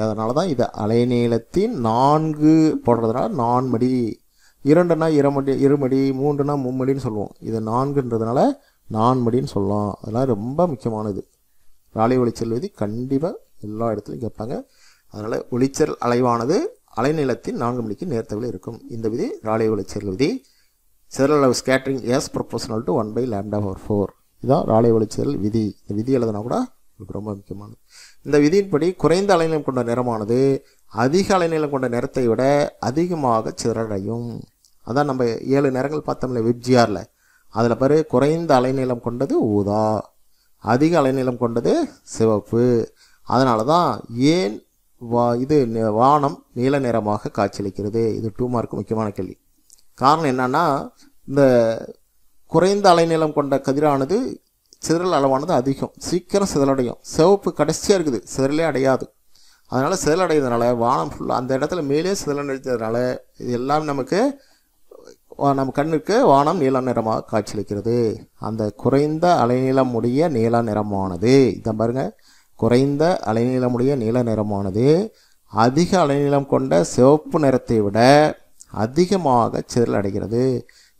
அதனால தான் இதை அலைநீளத்தின் நான்கு போடுறதுனால நான்மடி இரண்டுனா இருமடி இருமடி மூன்றுனா மும்மடின்னு சொல்லுவோம் இது நான்குன்றதுனால நான்மடின்னு சொல்லலாம் அதெல்லாம் ரொம்ப முக்கியமானது ராலி ஒளிச்சல் விதி கண்டிப்பாக எல்லா இடத்துலையும் கேட்பாங்க அதனால் ஒளிச்சல் அலைவானது அலைநீளத்தின் நான்கு மணிக்கு நேர்த்தவில் இருக்கும் இந்த விதி ராலே ஒளிச்சேர்வு விதி சிதறல் அளவு scattering S proportional to one by lambda four four இதுதான் ராலே ஒளிச்சேரல் விதி இந்த விதி எழுதுனா கூட உங்களுக்கு ரொம்ப முக்கியமானது இந்த விதியின்படி குறைந்த அலைநிலம் கொண்ட நிறமானது அதிக அலைநிலம் கொண்ட நிறத்தை விட அதிகமாக சிதறடையும் அதான் நம்ம ஏழு நேரங்கள் பார்த்தோம்ல வெப்ஜிஆரில் அதில் பாரு குறைந்த அலைநீளம் கொண்டது ஊதா அதிக அலைநீளம் கொண்டது சிவப்பு அதனால தான் ஏன் வா இது வானம் நீல நிறமாக காட்சியளிக்கிறது இது டூ மார்க் முக்கியமான கேள்வி காரணம் என்னன்னா இந்த குறைந்த அலைநீளம் கொண்ட கதிரானது சிதறல் அளவானது அதிகம் சீக்கிரம் சிதறடையும் சிவப்பு கடைசியாக இருக்குது சிதறலே அடையாது அதனால் சிதறடைகிறதுனால வானம் ஃபுல்லாக அந்த இடத்துல மேலே சிதறடைஞ்சதுனால இது எல்லாம் நமக்கு நம்ம கண்ணுக்கு வானம் நீல நிறமாக காட்சியளிக்கிறது அந்த குறைந்த அலைநீளம் உடைய நீல நிறமானது இதை பாருங்கள் குறைந்த அலைநீளமுடைய நீல நிறமானது அதிக அலைநீளம் கொண்ட சிவப்பு நிறத்தை விட அதிகமாக சிதறல் அடைகிறது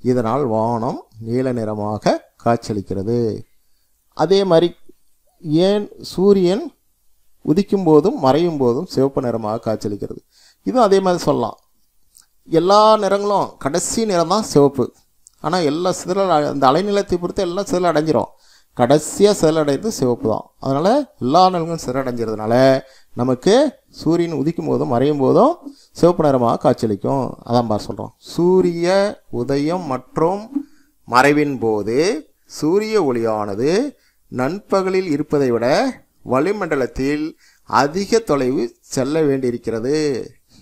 இதனால் வானம் நீல நிறமாக காட்சியளிக்கிறது அதே மாதிரி ஏன் சூரியன் உதிக்கும் போதும் மறையும் போதும் சிவப்பு நிறமாக காட்சியளிக்கிறது இதுவும் அதே மாதிரி சொல்லலாம் எல்லா நிறங்களும் கடைசி நிறம் தான் சிவப்பு ஆனால் எல்லா சிதறல் அந்த அலைநிலத்தை பொறுத்து எல்லாம் சிதறல் அடைஞ்சிரும் கடைசியாக சிறலடைந்து சிவப்பு தான் அதனால் எல்லா நிலங்களும் சிறடைஞ்சிறதுனால நமக்கு சூரியன் உதிக்கும் போதும் மறையும் போதும் சிவப்பு நிறமாக காட்சியளிக்கும் அதான் பார் சொல்கிறோம் சூரிய உதயம் மற்றும் மறைவின் போது சூரிய ஒளியானது நண்பகலில் இருப்பதை விட வளிமண்டலத்தில் அதிக தொலைவு செல்ல வேண்டியிருக்கிறது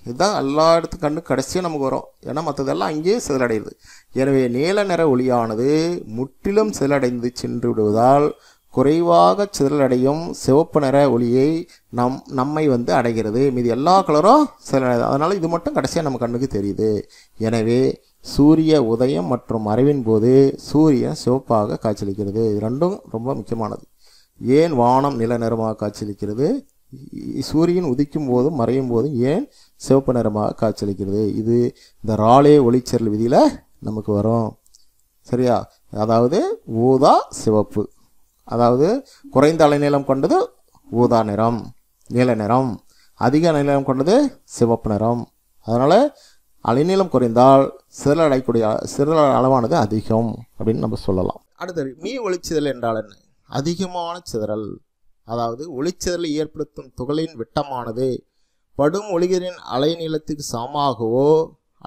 இதுதான் எல்லா இடத்து கண்ணு கடைசியாக நமக்கு வரும் ஏன்னா மற்றதெல்லாம் அங்கேயே செதலடையுது எனவே நீல நிற ஒளியானது முற்றிலும் செதலடைந்து சென்று விடுவதால் குறைவாக சிதறலடையும் சிவப்பு நிற ஒளியை நம் நம்மை வந்து அடைகிறது மீது எல்லா கலரும் சிதறடைது அதனால் இது மட்டும் கடைசியாக நம்ம கண்ணுக்கு தெரியுது எனவே சூரிய உதயம் மற்றும் மறைவின் போது சூரியன் சிவப்பாக காய்ச்சலிக்கிறது இது ரெண்டும் ரொம்ப முக்கியமானது ஏன் வானம் நில நிறமாக காட்சியளிக்கிறது சூரியன் உதிக்கும் போதும் மறையும் போதும் ஏன் சிவப்பு நிறமாக காட்சியளிக்கிறது இது இந்த ராலே ஒளிச்சரல் விதியில் நமக்கு வரும் சரியா அதாவது ஊதா சிவப்பு அதாவது குறைந்த அலைநீளம் கொண்டது ஊதா நிறம் நீல நிறம் அதிக அலைநீளம் கொண்டது சிவப்பு நிறம் அதனால் அலைநீளம் குறைந்தால் சிறல் அடையக்கூடிய சிறல் அளவானது அதிகம் அப்படின்னு நம்ம சொல்லலாம் அடுத்தது மீ ஒளிச்சிதல் என்றால் என்ன அதிகமான சிதறல் அதாவது ஒளிச்சேரலை ஏற்படுத்தும் துகளின் விட்டமானது படும் ஒளிகரின் அலைநீளத்துக்கு சமமாகவோ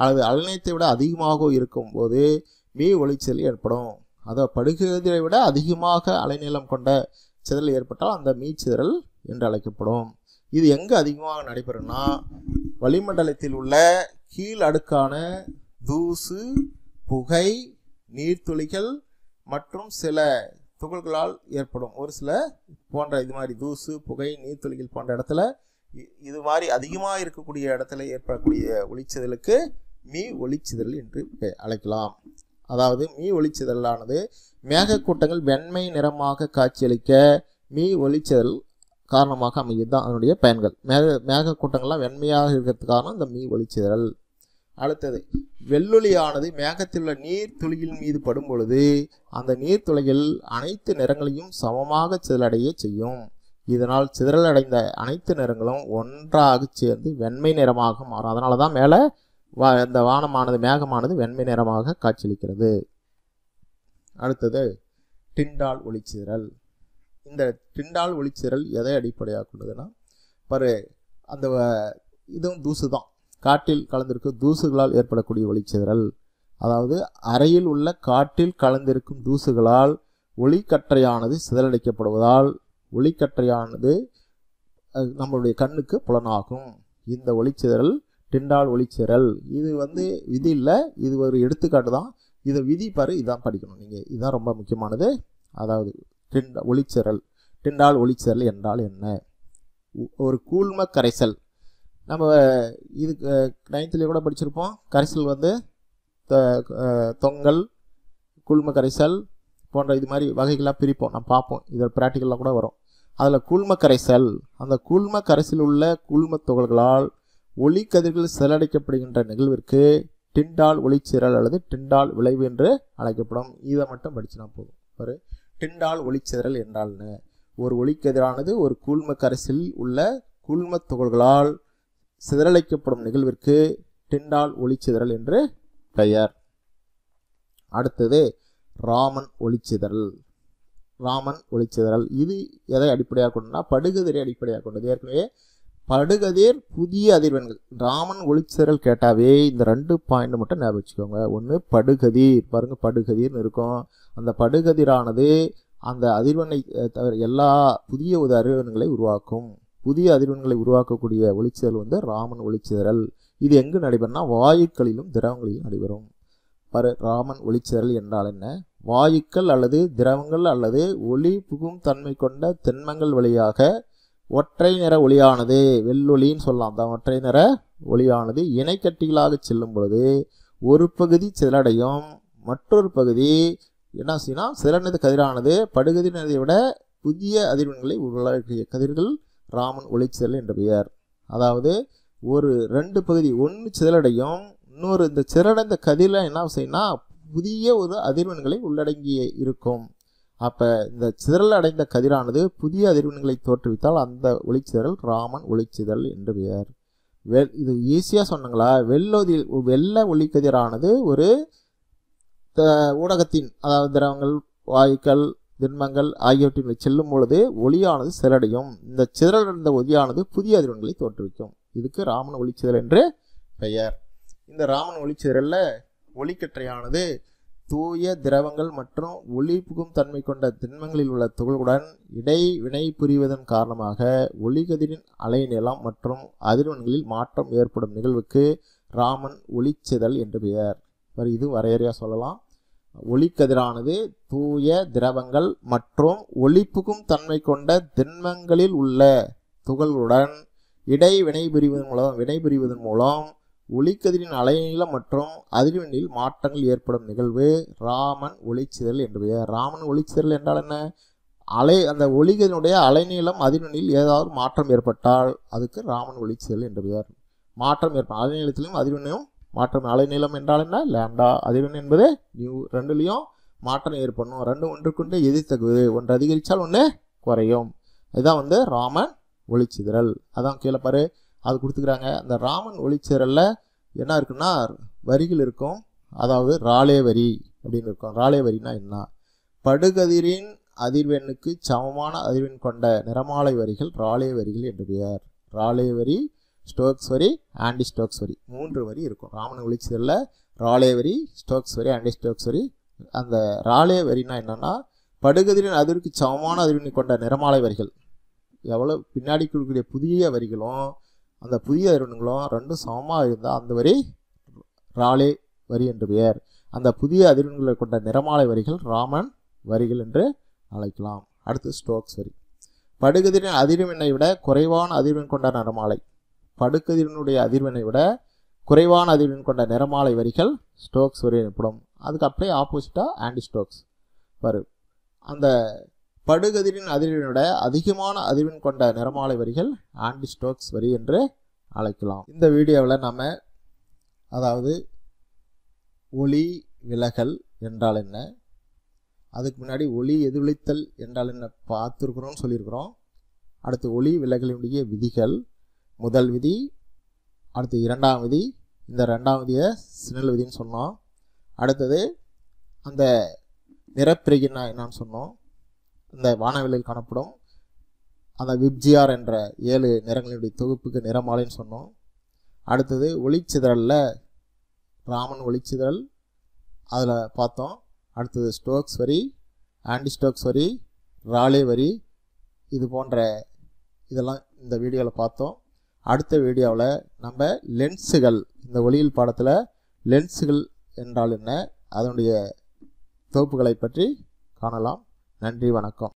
அல்லது அலைநீளத்தை விட அதிகமாகவோ இருக்கும்போது மீ ஒளிச்சேரல் ஏற்படும் அதை படுகிறதை விட அதிகமாக அலைநீளம் கொண்ட சிதறல் ஏற்பட்டால் அந்த மீச்சிதறல் என்று அழைக்கப்படும் இது எங்கே அதிகமாக நடைபெறும்னா வளிமண்டலத்தில் உள்ள கீழ் அடுக்கான தூசு புகை நீர்த்துளிகள் மற்றும் சில துகள்களால் ஏற்படும் ஒரு சில போன்ற இது மாதிரி தூசு புகை நீர்த்துளிகள் போன்ற இடத்துல இது மாதிரி அதிகமாக இருக்கக்கூடிய இடத்துல ஏற்படக்கூடிய ஒளிச்சிதலுக்கு மீ ஒளிச்சிதல் என்று அழைக்கலாம் அதாவது மீ ஒளிச்சிதழானது மேகக்கூட்டங்கள் வெண்மை நிறமாக காட்சியளிக்க மீ ஒளிச்சிதல் காரணமாக அமைகிறது தான் அதனுடைய பயன்கள் மேக மேகக்கூட்டங்கள்லாம் வெண்மையாக இருக்கிறதுக்கான காரணம் இந்த மீ ஒளிச்சிதழ் அடுத்தது வெள்ளொளியானது மேகத்திலுள்ள நீர் துளியின் மீது படும் பொழுது அந்த துளைகள் அனைத்து நிறங்களையும் சமமாக சிதறடைய செய்யும் இதனால் சிதறல் அடைந்த அனைத்து நிறங்களும் ஒன்றாக சேர்ந்து வெண்மை நிறமாக மாறும் அதனால தான் மேலே வா இந்த வானமானது மேகமானது வெண்மை நிறமாக காட்சியளிக்கிறது அடுத்தது டிண்டால் ஒளிச்சிதறல் இந்த டிண்டால் ஒளிச்சிதறல் எதை அடிப்படையாக கொண்டதுன்னா பரு அந்த இதுவும் தூசு தான் காட்டில் கலந்திருக்கும் தூசுகளால் ஏற்படக்கூடிய ஒளிச்சிதறல் அதாவது அறையில் உள்ள காட்டில் கலந்திருக்கும் தூசுகளால் ஒளிக்கற்றையானது சிதறடிக்கப்படுவதால் ஒளிக்கற்றையானது நம்மளுடைய கண்ணுக்கு புலனாகும் இந்த ஒளிச்சிதறல் டிண்டால் ஒளிச்சிதறல் இது வந்து விதி இல்லை இது ஒரு எடுத்துக்காட்டு தான் இதை விதி பாரு இதான் படிக்கணும் நீங்கள் இதுதான் ரொம்ப முக்கியமானது அதாவது டிண்ட ஒளிச்சிறல் டிண்டால் ஒளிச்சிறல் என்றால் என்ன ஒரு கூழ்ம கரைசல் நம்ம இதுக்கு நைன்த்துலேயே கூட படிச்சிருப்போம் கரைசல் வந்து தொங்கல் குழும கரைசல் போன்ற இது மாதிரி வகைகளாக பிரிப்போம் நம்ம பார்ப்போம் இதில் ப்ராக்டிக்கலாக கூட வரும் அதில் குழும கரைசல் அந்த குழும கரைசல் உள்ள குழும துகள்களால் ஒளி கதிர்கள் செலடைக்கப்படுகின்ற நிகழ்விற்கு டிண்டால் ஒளிச்சிதறல் அல்லது டிண்டால் விளைவு என்று அழைக்கப்படும் இதை மட்டும் படிச்சுனா போதும் ஒரு டிண்டால் ஒளிச்சிதறல் என்றால்னு ஒரு ஒளிக்கதிரானது ஒரு கூழ்ம கரைசலில் உள்ள கூழ்ம துகள்களால் சிதறலைக்கப்படும் நிகழ்விற்கு டிண்டால் ஒளிச்சிதறல் என்று பெயர் அடுத்தது ராமன் ஒளிச்சிதறல் ராமன் ஒளிச்சிதறல் இது எதை அடிப்படையாக கொண்டா படுகதிரை அடிப்படையாக கொண்டது ஏற்கனவே படுகதிர் புதிய அதிர்வெண்கள் ராமன் ஒளிச்சிதறல் கேட்டாவே இந்த ரெண்டு பாயிண்ட் மட்டும் ஞாபகம் வச்சுக்கோங்க ஒன்று படுகதிர் பாருங்க படுகதிர்னு இருக்கும் அந்த படுகதிரானது அந்த அதிர்வெண்ணை தவிர எல்லா புதிய உத அதிர்வெண்களை உருவாக்கும் புதிய அதிர்வெண்களை உருவாக்கக்கூடிய ஒளிச்சிதறல் வந்து ராமன் ஒளிச்சிதறல் இது எங்கு நடைபெறும்னா வாயுக்களிலும் திரவங்களிலும் நடைபெறும் பரு ராமன் ஒளிச்சிதறல் என்றால் என்ன வாயுக்கள் அல்லது திரவங்கள் அல்லது ஒளி புகும் தன்மை கொண்ட தென்மங்கள் வழியாக ஒற்றை நிற ஒளியானது வெள்ளொலின்னு சொல்லலாம் தான் ஒற்றை நிற ஒளியானது இணைக்கட்டிகளாக செல்லும் பொழுது ஒரு பகுதி சிதறடையும் மற்றொரு பகுதி என்ன செய்யணும் சிறந்த கதிரானது படுகதிரினதை விட புதிய அதிர்வெண்களை உருவாக்கிய கதிர்கள் ராமன் ஒளிச்சிதல் என்ற பெயர் அதாவது ஒரு ரெண்டு பகுதி ஒன்று சிதலடையும் இன்னொரு இந்த சிதறடைந்த கதிரில் என்ன செய்யணும்னா புதிய ஒரு அதிர்வெண்களை உள்ளடங்கி இருக்கும் அப்போ இந்த சிதறல் அடைந்த கதிரானது புதிய அதிர்வெண்களை தோற்றுவித்தால் அந்த ஒளிச்சிதழல் ராமன் ஒளிச்சிதழ் என்று பெயர் வெல் இது ஈஸியாக சொன்னாங்களா வெள்ளொதில் வெள்ள ஒளிக்கதிரானது ஒரு ஊடகத்தின் அதாவது திரவங்கள் வாயுக்கள் திண்மங்கள் ஆகியவற்றின் செல்லும் பொழுது ஒளியானது சிதறடையும் இந்த சிதறடைந்த ஒளியானது புதிய அதிர்வன்களை தோற்றுவிக்கும் இதுக்கு ராமன் ஒளிச்சிதழ் என்று பெயர் இந்த ராமன் ஒளிச்சிதறலில் ஒளிக்கற்றையானது தூய திரவங்கள் மற்றும் ஒளி புகும் தன்மை கொண்ட திண்மங்களில் உள்ள துகளுடன் இடைவினை புரிவதன் காரணமாக ஒளிகதிரின் அலைநிலம் மற்றும் அதிர்வெண்களில் மாற்றம் ஏற்படும் நிகழ்வுக்கு ராமன் ஒளிச்சிதல் என்று பெயர் இது வரையறையாக சொல்லலாம் ஒளிக்கதிரானது தூய திரவங்கள் மற்றும் ஒளிப்புக்கும் தன்மை கொண்ட திண்மங்களில் உள்ள துகளுடன் இடை வினைபுரிவதன் மூலம் வினைபுரிவதன் மூலம் ஒளிக்கதிரின் அலைநீளம் மற்றும் அதிர்வெண்ணில் மாற்றங்கள் ஏற்படும் நிகழ்வு ராமன் ஒளிச்சிதல் என்று பெயர் ராமன் ஒளிச்சிதல் என்றால் என்ன அலை அந்த ஒளிகதினுடைய அலைநீளம் அதிர்வெண்ணில் ஏதாவது மாற்றம் ஏற்பட்டால் அதுக்கு ராமன் ஒளிச்சிதல் என்று பெயர் மாற்றம் ஏற்படும் அலைநீளத்திலும் அதிர்வெண்ணையும் மாற்றம் அலைநீளம் என்றால் என்ன லேம்டா அதிர்வெண் என்பது நியூ ரெண்டுலேயும் மாற்றம் ஏற்படணும் ரெண்டு ஒன்றுக்குண்டு எதிர்த்தகுது ஒன்று அதிகரித்தால் ஒன்று குறையும் இதுதான் வந்து ராமன் ஒளிச்சிதறல் அதான் கீழே பாரு அது கொடுத்துக்கிறாங்க அந்த ராமன் ஒளிச்சிதறலில் என்ன இருக்குன்னா வரிகள் இருக்கும் அதாவது ராலே வரி அப்படின்னு இருக்கும் ராலே வரினா என்ன படுகதிரின் அதிர்வெண்ணுக்கு சமமான அதிர்வெண் கொண்ட நிறமாலை வரிகள் ராலே வரிகள் என்று பெயர் ராலே வரி ஸ்டோக்ஸ் வரி ஆண்டி ஸ்டோக்ஸ் வரி மூன்று வரி இருக்கும் ராமன் ஒளிச்சதில் ராலே வரி ஸ்டோக்ஸ் வரி ஆண்டி ஸ்டோக்ஸ் வரி அந்த ராலே வரினா என்னென்னா படுகதிரின் அதிர்வுக்கு சமமான அதிர்வினை கொண்ட நிறமாலை வரிகள் எவ்வளோ பின்னாடி கொடுக்கக்கூடிய புதிய வரிகளும் அந்த புதிய அதிர்வனுங்களும் ரெண்டும் சமமாக இருந்தால் அந்த வரி ராலே வரி என்று பெயர் அந்த புதிய அதிர்வன்களை கொண்ட நிறமாலை வரிகள் ராமன் வரிகள் என்று அழைக்கலாம் அடுத்து ஸ்டோக்ஸ் வரி படுகதிரின் அதிர்வெண்ணை விட குறைவான அதிர்வெண் கொண்ட நிறமாலை படுக்கதிரனுடைய அதிர்வெனை விட குறைவான அதிர்வெண் கொண்ட நிறமாலை வரிகள் ஸ்டோக்ஸ் எனப்படும் அதுக்கு அப்படியே ஆப்போசிட்டாக ஆன்டி ஸ்டோக்ஸ் வரும் அந்த படுகதிரின் அதிர்வெண்ணோட அதிகமான அதிர்வெண் கொண்ட நிறமாலை வரிகள் ஆன்டி ஸ்டோக்ஸ் வரி என்று அழைக்கலாம் இந்த வீடியோவில் நம்ம அதாவது ஒளி விலகல் என்றால் என்ன அதுக்கு முன்னாடி ஒளி எதிரொலித்தல் என்றால் என்ன பார்த்துருக்குறோன்னு சொல்லியிருக்கிறோம் அடுத்து ஒளி விலகலினுடைய விதிகள் முதல் விதி அடுத்து இரண்டாம் விதி இந்த ரெண்டாம் விதியை சினல் விதின்னு சொன்னோம் அடுத்தது அந்த நிறப்பிரிகின்னா என்னான்னு சொன்னோம் இந்த வானவெளியில் காணப்படும் அந்த விப்ஜிஆர் என்ற ஏழு நிறங்களுடைய தொகுப்புக்கு நிறமாலைன்னு சொன்னோம் அடுத்தது ஒளிச்சிதறலில் ராமன் ஒளிச்சிதறல் அதில் பார்த்தோம் அடுத்தது ஸ்டோக்ஸ் வரி ஆன்டி ஸ்டோக்ஸ் வரி ராலே வரி இது போன்ற இதெல்லாம் இந்த வீடியோவில் பார்த்தோம் அடுத்த வீடியோவில் நம்ம லென்ஸுகள் இந்த ஒளியில் பாடத்தில் லென்ஸுகள் என்றால் என்ன அதனுடைய தொகுப்புகளை பற்றி காணலாம் நன்றி வணக்கம்